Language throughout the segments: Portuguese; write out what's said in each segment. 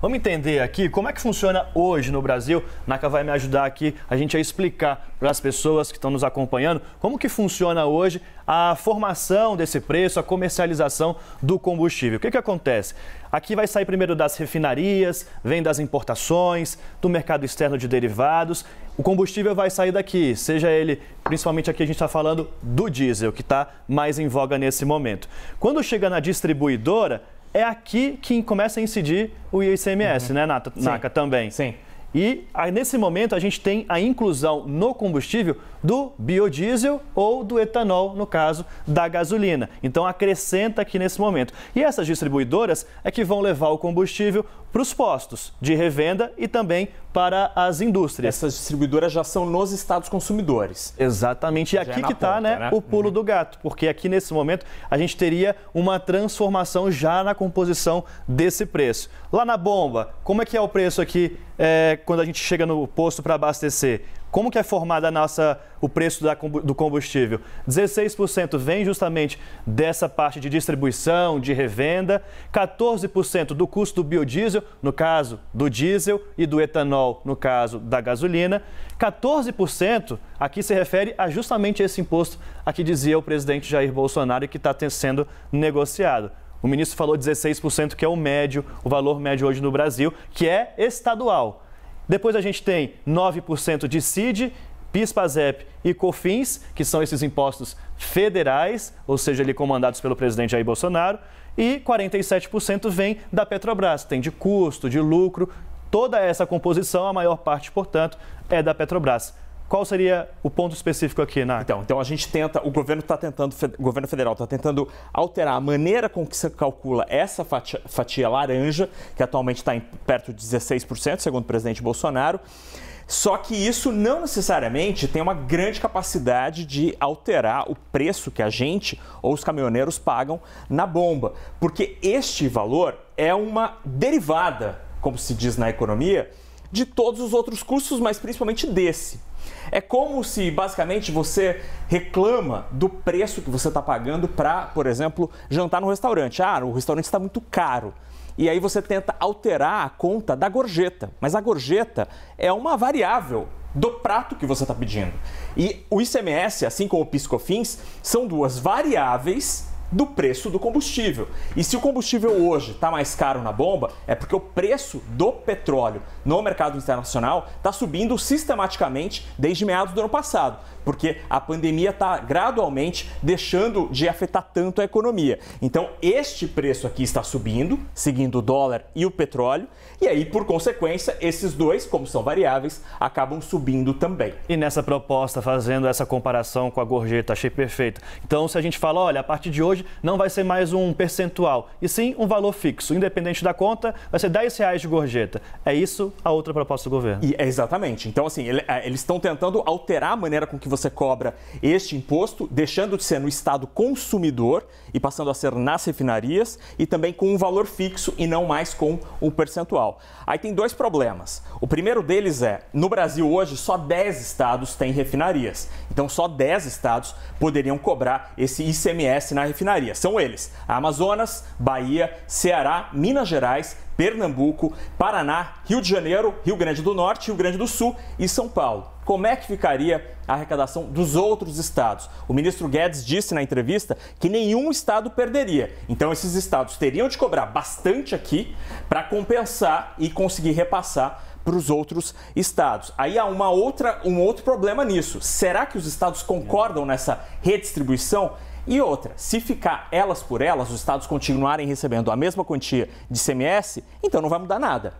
Vamos entender aqui como é que funciona hoje no Brasil. Naka vai me ajudar aqui a gente a explicar para as pessoas que estão nos acompanhando como que funciona hoje a formação desse preço, a comercialização do combustível. O que, que acontece? Aqui vai sair primeiro das refinarias, vem das importações, do mercado externo de derivados. O combustível vai sair daqui, seja ele, principalmente aqui a gente está falando do diesel, que está mais em voga nesse momento. Quando chega na distribuidora, é aqui que começa a incidir o ICMS, uhum. né, Nata, Sim. também. Sim. E nesse momento a gente tem a inclusão no combustível do biodiesel ou do etanol, no caso da gasolina. Então acrescenta aqui nesse momento. E essas distribuidoras é que vão levar o combustível para os postos de revenda e também para as indústrias. Essas distribuidoras já são nos estados consumidores. Exatamente. E é aqui é que está né, né, o pulo uhum. do gato, porque aqui nesse momento a gente teria uma transformação já na composição desse preço. Lá na bomba, como é que é o preço aqui é, quando a gente chega no posto para abastecer? Como que é formada a nossa, o preço da, do combustível? 16% vem justamente dessa parte de distribuição, de revenda, 14% do custo do biodiesel, no caso do diesel, e do etanol, no caso da gasolina, 14% aqui se refere a justamente esse imposto a que dizia o presidente Jair Bolsonaro e que está sendo negociado. O ministro falou 16%, que é o médio, o valor médio hoje no Brasil, que é estadual. Depois a gente tem 9% de CID, PIS/PASEP e COFINS, que são esses impostos federais, ou seja, ali comandados pelo presidente Jair Bolsonaro, e 47% vem da Petrobras, tem de custo, de lucro, toda essa composição, a maior parte, portanto, é da Petrobras. Qual seria o ponto específico aqui, Então, então a gente tenta, o governo está tentando, o governo federal está tentando alterar a maneira com que se calcula essa fatia, fatia laranja, que atualmente está em perto de 16%, segundo o presidente Bolsonaro. Só que isso não necessariamente tem uma grande capacidade de alterar o preço que a gente ou os caminhoneiros pagam na bomba, porque este valor é uma derivada, como se diz na economia, de todos os outros cursos, mas principalmente desse. É como se basicamente você reclama do preço que você está pagando para, por exemplo, jantar no restaurante. Ah, o restaurante está muito caro. E aí você tenta alterar a conta da gorjeta. Mas a gorjeta é uma variável do prato que você está pedindo. E o ICMS, assim como o Piscofins, são duas variáveis do preço do combustível. E se o combustível hoje está mais caro na bomba, é porque o preço do petróleo no mercado internacional está subindo sistematicamente desde meados do ano passado, porque a pandemia está gradualmente deixando de afetar tanto a economia. Então, este preço aqui está subindo, seguindo o dólar e o petróleo, e aí, por consequência, esses dois, como são variáveis, acabam subindo também. E nessa proposta, fazendo essa comparação com a gorjeta, achei perfeito. Então, se a gente fala, olha, a partir de hoje, hoje não vai ser mais um percentual, e sim um valor fixo, independente da conta, vai ser 10 reais de gorjeta. É isso a outra proposta do governo. E, exatamente. Então, assim, é, eles estão tentando alterar a maneira com que você cobra este imposto, deixando de ser no Estado consumidor e passando a ser nas refinarias e também com um valor fixo e não mais com um percentual. Aí tem dois problemas. O primeiro deles é, no Brasil hoje, só 10 estados têm refinarias. Então, só 10 estados poderiam cobrar esse ICMS na refinaria. São eles: Amazonas, Bahia, Ceará, Minas Gerais, Pernambuco, Paraná, Rio de Janeiro, Rio Grande do Norte, Rio Grande do Sul e São Paulo. Como é que ficaria a arrecadação dos outros estados? O ministro Guedes disse na entrevista que nenhum estado perderia. Então, esses estados teriam de cobrar bastante aqui para compensar e conseguir repassar para os outros estados. Aí há uma outra, um outro problema nisso. Será que os estados concordam nessa redistribuição? E outra, se ficar elas por elas, os estados continuarem recebendo a mesma quantia de CMS, então não vai mudar nada.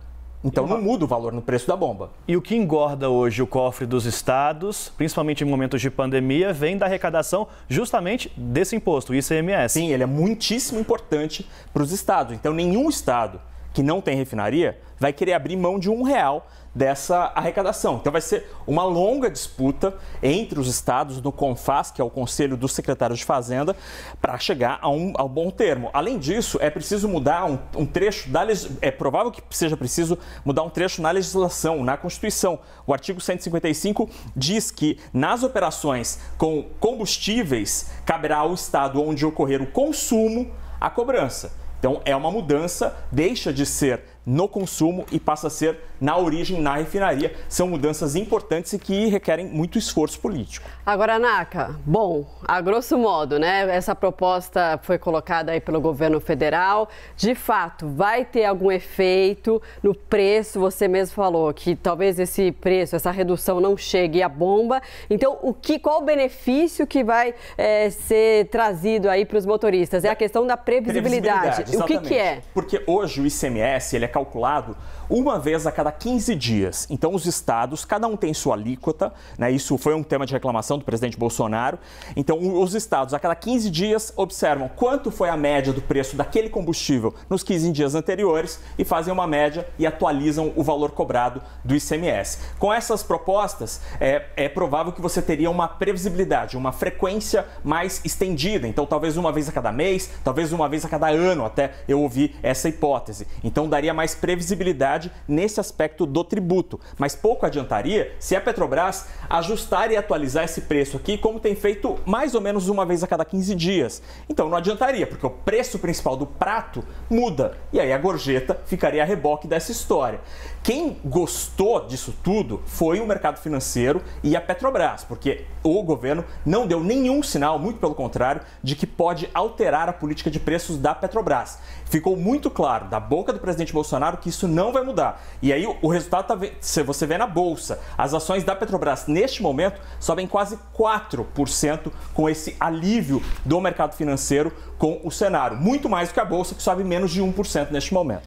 Então não muda o valor no preço da bomba. E o que engorda hoje o cofre dos estados, principalmente em momentos de pandemia, vem da arrecadação justamente desse imposto, o ICMS. Sim, ele é muitíssimo importante para os estados. Então nenhum estado que não tem refinaria vai querer abrir mão de um real dessa arrecadação. Então vai ser uma longa disputa entre os estados no CONFAS, que é o Conselho dos Secretários de Fazenda, para chegar a um ao bom termo. Além disso, é preciso mudar um, um trecho da é provável que seja preciso mudar um trecho na legislação, na Constituição. O artigo 155 diz que nas operações com combustíveis caberá ao estado onde ocorrer o consumo a cobrança. Então é uma mudança, deixa de ser no consumo e passa a ser na origem, na refinaria. São mudanças importantes e que requerem muito esforço político. Agora, naca bom, a grosso modo, né? Essa proposta foi colocada aí pelo governo federal. De fato, vai ter algum efeito no preço? Você mesmo falou que talvez esse preço, essa redução não chegue à bomba. Então, o que, qual o benefício que vai é, ser trazido aí para os motoristas? É a questão da previsibilidade. previsibilidade o que, que é? Porque hoje o ICMS ele é calculado uma vez a cada 15 dias. Então, os estados, cada um tem sua alíquota, né? isso foi um tema de reclamação do presidente Bolsonaro. Então, os estados, a cada 15 dias, observam quanto foi a média do preço daquele combustível nos 15 dias anteriores e fazem uma média e atualizam o valor cobrado do ICMS. Com essas propostas, é, é provável que você teria uma previsibilidade, uma frequência mais estendida. Então, talvez uma vez a cada mês, talvez uma vez a cada ano, até eu ouvi essa hipótese. Então, daria mais mais previsibilidade nesse aspecto do tributo. Mas pouco adiantaria se a Petrobras ajustar e atualizar esse preço aqui, como tem feito mais ou menos uma vez a cada 15 dias. Então não adiantaria, porque o preço principal do prato muda e aí a gorjeta ficaria a reboque dessa história. Quem gostou disso tudo foi o mercado financeiro e a Petrobras, porque o governo não deu nenhum sinal, muito pelo contrário, de que pode alterar a política de preços da Petrobras. Ficou muito claro da boca do presidente Bolsonaro que isso não vai mudar. E aí o resultado tá, você vê na bolsa. As ações da Petrobras neste momento sobem quase 4% com esse alívio do mercado financeiro com o cenário, muito mais do que a bolsa que sobe menos de 1% neste momento.